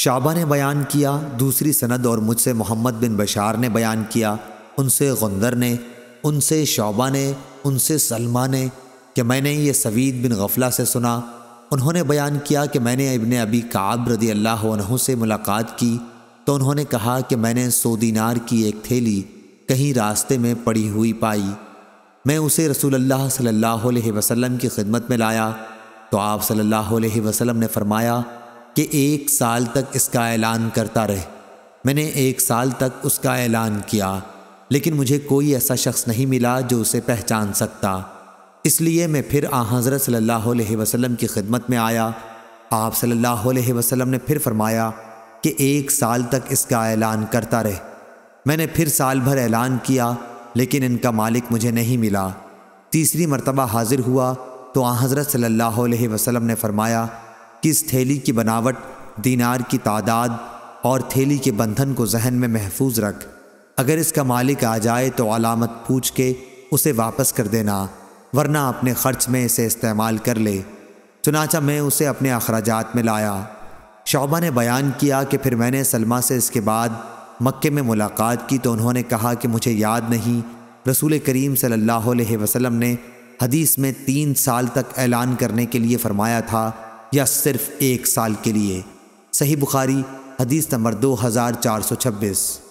शाबा ने बयान किया दूसरी सनद और मुझसे मोहम्मद बिन बशार ने बयान किया उनसे गंदर ने उनसे शोबा ने उनसे सलमा ने कि मैंने ये सवीद बिन गफला से सुना उन्होंने बयान किया कि मैंने इबन अबी काब रदी अल्लाह से मुलाकात की तो उन्होंने कहा कि मैंने सोदीनार की एक थैली कहीं रास्ते में पड़ी हुई पाई मैं उसे रसूलुल्लाह सल्लल्लाहु अलैहि वसल्लम की खिदमत में लाया तो आप सल्लल्लाहु अलैहि वसल्लम ने फरमाया कि एक साल तक इसका ऐलान करता रहे मैंने एक साल तक उसका ऐलान किया लेकिन मुझे कोई ऐसा शख्स नहीं मिला जो उसे पहचान सकता इसलिए मैं फिर आ हज़रत सल्लल्लाहु अलैहि वसल्लम की खिदमत में आया आप सल्लल्लाहु अलैहि वसल्लम ने फिर फरमाया कि एक साल तक इसका ऐलान करता रहे मैंने फिर साल भर ऐलान किया लेकिन इनका मालिक मुझे नहीं मिला तीसरी मरतबा हाजिर हुआ तो आ हज़रत सल्लल्लाहु अलैहि वसल्लम ने फरमाया किस थैली की बनावट दीनार की तादाद और थैली के बंधन को जहन में महफूज रख अगर इसका मालिक आ जाए तो अलामत पूछ के उसे वापस कर देना वरना अपने खर्च में इसे इस्तेमाल कर ले चुनाचा मैं उसे अपने अखराज में लाया शोबा ने बयान किया कि फिर मैंने सलमा से इसके बाद मक्के में मुलाकात की तो उन्होंने कहा कि मुझे याद नहीं रसूल करीम सल्लल्लाहु अलैहि वसल्लम ने हदीस में तीन साल तक ऐलान करने के लिए फ़रमाया था या सिर्फ एक साल के लिए सही बुखारी हदीस नंबर दो हज़ार चार सौ छब्बीस